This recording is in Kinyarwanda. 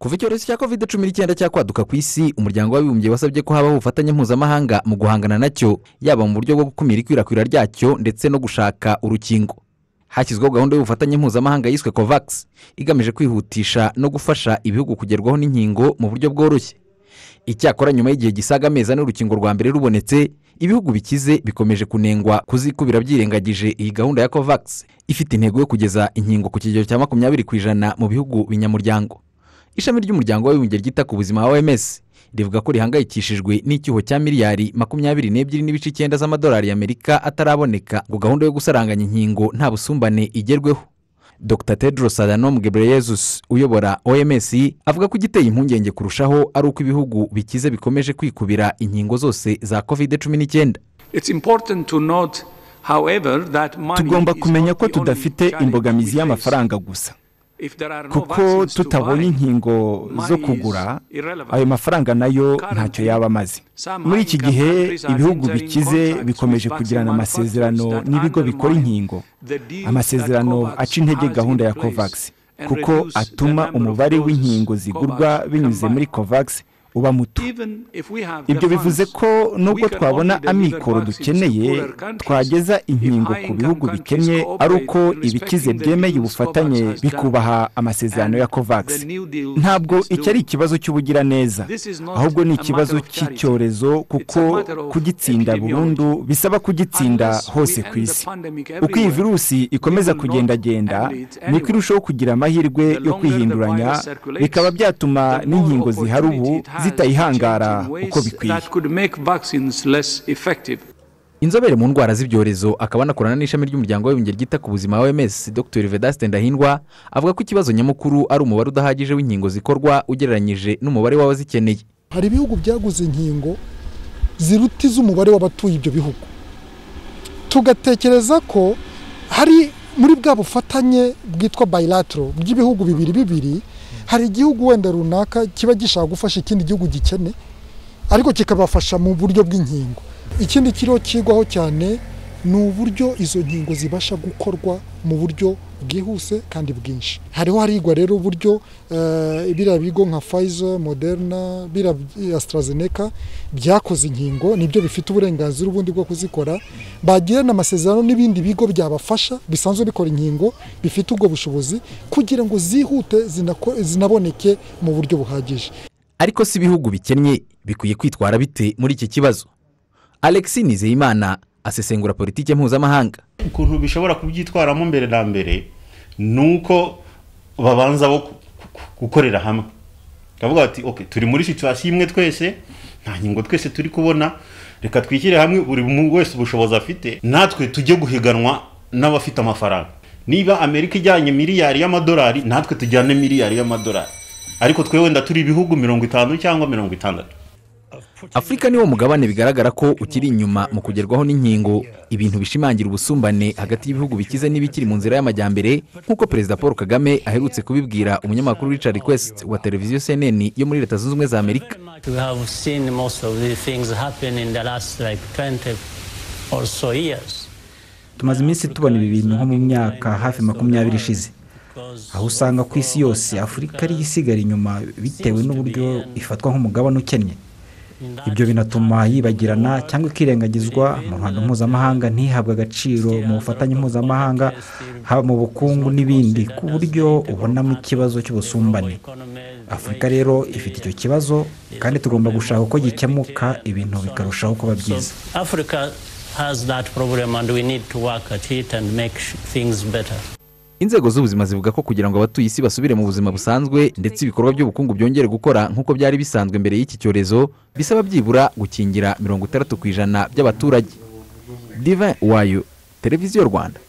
kuva icyorezo cya covid cumi n'icyenda cyakwaduka ku isi umuryango w'abibumbye wasabye ko habaho ubufatanye mpuzamahanga mu guhangana nacyo yaba mu buryo bwo gukumira ikwirakwira ryacyo ndetse no gushaka urukingo hashyizweho gahunda y'ubufatanye mpuzamahanga yiswe covax igamije kwihutisha no gufasha ibihugu kugerwaho n'inkingo mu buryo bworoshye icyakora nyuma y'igihe gisaga ameza n’urukingo rwa mbere rubonetse ibihugu bikize bikomeje kunengwa kuzikubira byirengagije iyi gahunda ya covax ifite intego yo kugeza inkingo ku kigero cya makumyabiri ku ijana mu bihugu binyamuryango ishami ry'umuryango w'abibumbye ryita ku buzima oms rivuga ko rihangayikishijwe n'icyuho cya miliyari makumyabiri n'ebyiri n'ibice icyenda z'amadolari y'amerika ataraboneka ngo gahunda yo gusaranganya inkingo nta busumbane igerweho dr tedros adhanom ghebreyesus uyobora oms avuga ko igiteye impungenge kurushaho ari uko ibihugu bikize bikomeje kwikubira inkingo zose za covid cumi n'icyenda tugomba kumenya ko tudafite imbogamizi y'amafaranga gusa kuko tutabonye inkingo zo kugura ayo mafaranga nayo ntacyo yaba amaze muri iki gihe ibihugu bikize bikomeje kugirana amasezerano n'ibigo bikora inkingo amasezerano aca intege gahunda ya covax kuko atuma umubare w'inkingo zigurwa binyuze muri covax uba muto ibyo bivuze ko nubwo twabona amikoro dukeneye twageza inkingo ku bihugu bikennye ari uko ibikize byemeye ubufatanye bikubaha amasezerano ya kovakisi ntabwo iki ari ikibazo cy'ubugiraneza ahubwo ni ikibazo cy'icyorezo kuko kugitsinda burundu bisaba kugitsinda hose ku isi uko iyi virusi ikomeza kugendagenda niko irushaho kugira amahirwe yo kwihinduranya bikaba byatuma n'inkingo zihari ubu zitayihangara uko bikwiye inzobere mu ndwara z'ibyorezo akaba anakorana n'ishami ry'umuryango w'abibumbye ryita ku buzima wms dr vedaste ndahindwa avuga ko ikibazo nyamukuru ari umubare udahagije w'inkingo zikorwa ugereranyije n'umubare w'abazikeneye hari ibihugu byaguze inkingo ziruta iz'umubare w'abatuye ibyo bihugu tugatekereza ko hari muri bwa bufatanye bwitwa bayilatiro bw'ibihugu bibiri bibiri hari igihugu wenda runaka kiba gishaka gufasha ikindi gihugu gikene ariko kikabafasha mu buryo bw'inkingo ikindi kiriho kigwaho cyane ni uburyo izo nkingo zibasha gukorwa mu buryo bwihuse kandi bwinshi hariho harigwa rero uburyo eh, biriya bigo nka Pfizer moderna biriya AstraZeneca byakoze inkingo nibyo bifite uburenganzira ubundi bwo kuzikora bagirana amasezerano n'ibindi bigo byabafasha bisanzwe bikora inkingo bifite ubwo bushobozi kugira ngo zihute zinaboneke mu buryo buhagije ariko si ibihugu bikennye bikwiye kwitwara bite muri iki kibazo alexi nizeyimana asesengura politiki mpuzamahanga ukuntu bishobora kubyitwaramo mbere na mbere ni uko babanza bo gukorera hamwe bakavuga bati oke turi muri situwasiyo imwe twese nta nkingo twese turi kubona reka twishyire hamwe buri muntu wese ubushobozi afite natwe tujye guhiganwa n'abafite amafaranga niba amerika ijyanye miliyari y'amadolari natwe tujyane miliyari y'amadolari ariko twe wenda turi ibihugu mirongo itanu cyangwa mirongo itandatu afurika niwo mugabane bigaragara ko ukiri inyuma mu kugerwaho n'inkingo ibintu bishimangira ubusumbane hagati y'ibihugu bikize n'ibikiri mu nzira y'amajyambere nk'uko perezida paul kagame aherutse kubibwira umunyamakuru richard Quest wa televiziyo cnn yo muri leta zunze ubumwe za amerika tumaze iminsi tubona ibi bintu nko mu myaka hafi makumyabiri ishize aho usanga ku isi yose afurika ariyo isigara inyuma bitewe n'uburyo ifatwa nk'umugabane ukennye ibyo binatuma yibagirana cyangwa ikirengagizwa mu ruhando mpuzamahanga ntihabwe agaciro mu bufatanye mpuzamahanga haba mu bukungu n'ibindi ku buryo ubonamo ikibazo cy'ubusumbane afurika rero ifite icyo kibazo kandi tugomba gushaka uko gikemuka ibintu bikarushaho kuba byiza has that problem and we need to work at it and make things better inzego z'ubuzima zivuga ko kugira ngo abatuye isi basubire mu buzima busanzwe ndetse ibikorwa by'ubukungu byongere gukora nk'uko byari bisanzwe mbere y'iki cyorezo bisaba byibura gukingira mirongo itandatu ku ijana by'abaturage diva wayo televiziyo rwanda